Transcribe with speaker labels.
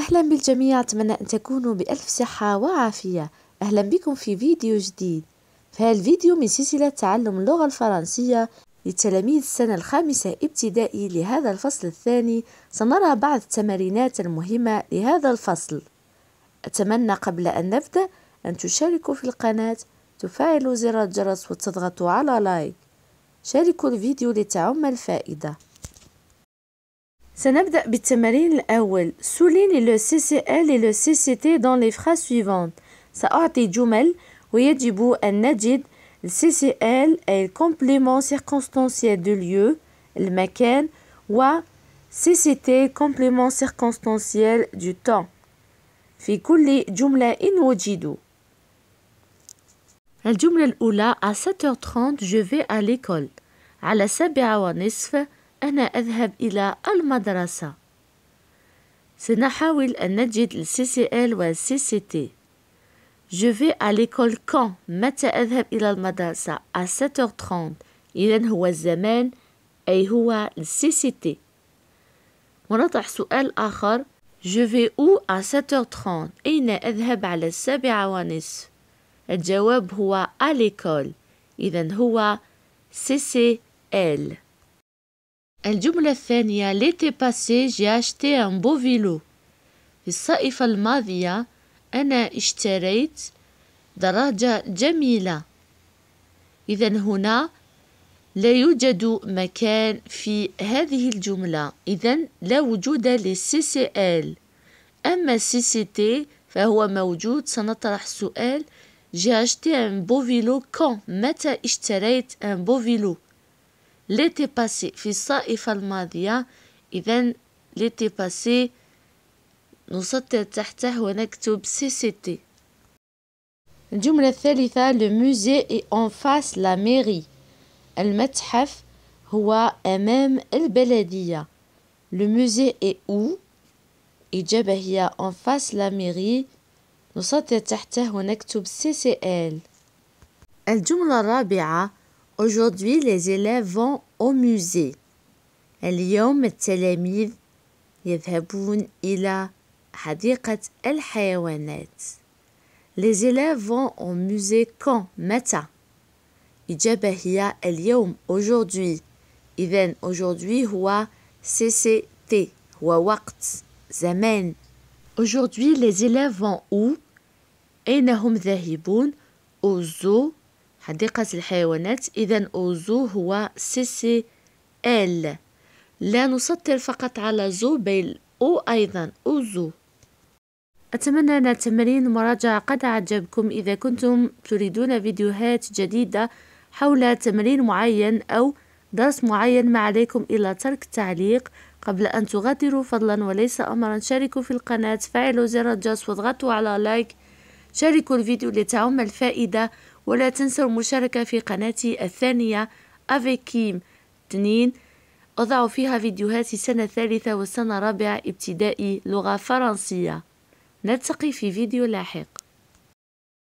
Speaker 1: أهلا بالجميع أتمنى أن تكونوا بألف صحة وعافية أهلا بكم في فيديو جديد في الفيديو من سلسلة تعلم اللغة الفرنسية لتلاميذ السنة الخامسة ابتدائي لهذا الفصل الثاني سنرى بعض التمارينات المهمة لهذا الفصل أتمنى قبل أن نبدأ أن تشاركوا في القناة تفعلوا زر الجرس وتضغطوا على لايك شاركوا الفيديو لتعم الفائدة sabahat d'abitmalil el huel, souli le CCL et le CCT dans les phrases suivantes: sa'art jumel ouyedjibou en nadjid, le cci est un complément circonstancié du lieu, le mekenn ouyé cci est un complément circonstancié du temps, fit kulli d'jumel en ouyedjibou. el d'jumel ulla a sept heures trente, je vais à l'école. ala sabbéh أنا أذهب إلى المدرسة سنحاول أن نجد ال CCL وال CCT Je vais à l'école quand متى أذهب إلى المدرسة à 7h30 إذا هو الزمان أي هو ال CCT ونطرح سؤال آخر Je vais où à 7h30 أين أذهب على السابعة ونصف الجواب هو à l'école إذا هو CCL الجملة الثانية ليتي باسي جي اشتي ان بو فيلو في الصيف الماضية أنا اشتريت دراجة جميلة إذا هنا لا يوجد مكان في هذه الجملة إذا لا وجود للسي سي ال أما سي سي تي فهو موجود سنطرح سؤال جي اشتي ان بوفيلو كون متى اشتريت ان بوفيلو لتي باسي في الصائفة الماضية إذا لتي باسي نسطر تحته ونكتب تي الجملة الثالثة لو موزي est فاس لا ميري المتحف هو أمام البلدية لو موزي est إجابة هي اون فاس لا ميري نسطر تحته ونكتب ال الجملة الرابعة Aujourd'hui, les élèves vont au musée. اليوم التلاميذ يذهبون إلى حديقة الحيوانات. Les élèves vont au musée quand متى إجابة هي اليوم aujourd'hui. إذن aujourd'hui هو CCT هو وقت زمان. Aujourd'hui, les élèves vont où؟ أين ذاهبون؟ au zoo حديقة الحيوانات إذا أوزو هو سي سي إل لا نسطر فقط على زو بل أو أيضا أوزو أتمنى أن التمرين المراجعة قد أعجبكم إذا كنتم تريدون فيديوهات جديدة حول تمرين معين أو درس معين ما عليكم إلا ترك تعليق قبل أن تغادروا فضلا وليس أمرا شاركوا في القناة فعلوا زر الجرس واضغطوا على لايك شاركوا الفيديو لتعم الفائدة ولا تنسوا المشاركة في قناتي الثانية أفيكيم تنين أضع فيها فيديوهات السنة الثالثة والسنة الرابعة ابتدائي لغة فرنسية نلتقي في فيديو لاحق